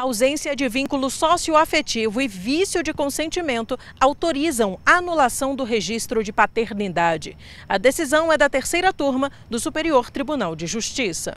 ausência de vínculo socioafetivo e vício de consentimento autorizam anulação do registro de paternidade. A decisão é da terceira turma do Superior Tribunal de Justiça.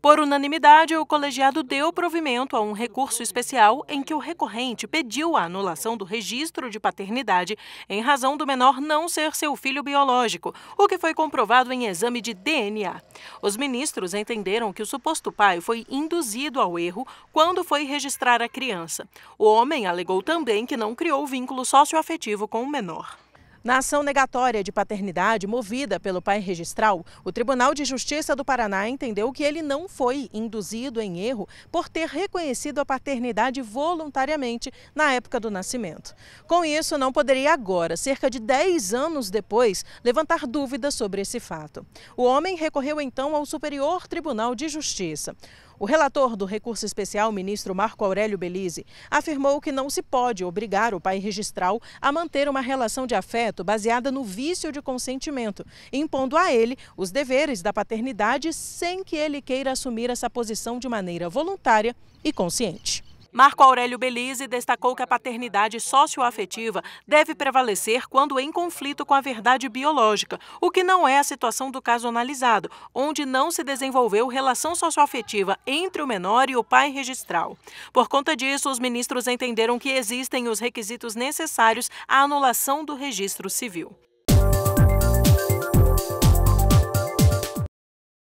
Por unanimidade, o colegiado deu provimento a um recurso especial em que o recorrente pediu a anulação do registro de paternidade em razão do menor não ser seu filho biológico, o que foi comprovado em exame de DNA. Os ministros entenderam que o suposto pai foi induzido ao erro quando foi registrar a criança. O homem alegou também que não criou vínculo socioafetivo com o menor. Na ação negatória de paternidade movida pelo pai registral, o Tribunal de Justiça do Paraná entendeu que ele não foi induzido em erro por ter reconhecido a paternidade voluntariamente na época do nascimento. Com isso, não poderia agora, cerca de 10 anos depois, levantar dúvidas sobre esse fato. O homem recorreu então ao Superior Tribunal de Justiça. O relator do recurso especial, ministro Marco Aurélio Belize, afirmou que não se pode obrigar o pai registral a manter uma relação de afeto baseada no vício de consentimento, impondo a ele os deveres da paternidade sem que ele queira assumir essa posição de maneira voluntária e consciente. Marco Aurélio Belize destacou que a paternidade socioafetiva deve prevalecer quando em conflito com a verdade biológica, o que não é a situação do caso analisado, onde não se desenvolveu relação socioafetiva entre o menor e o pai registral. Por conta disso, os ministros entenderam que existem os requisitos necessários à anulação do registro civil.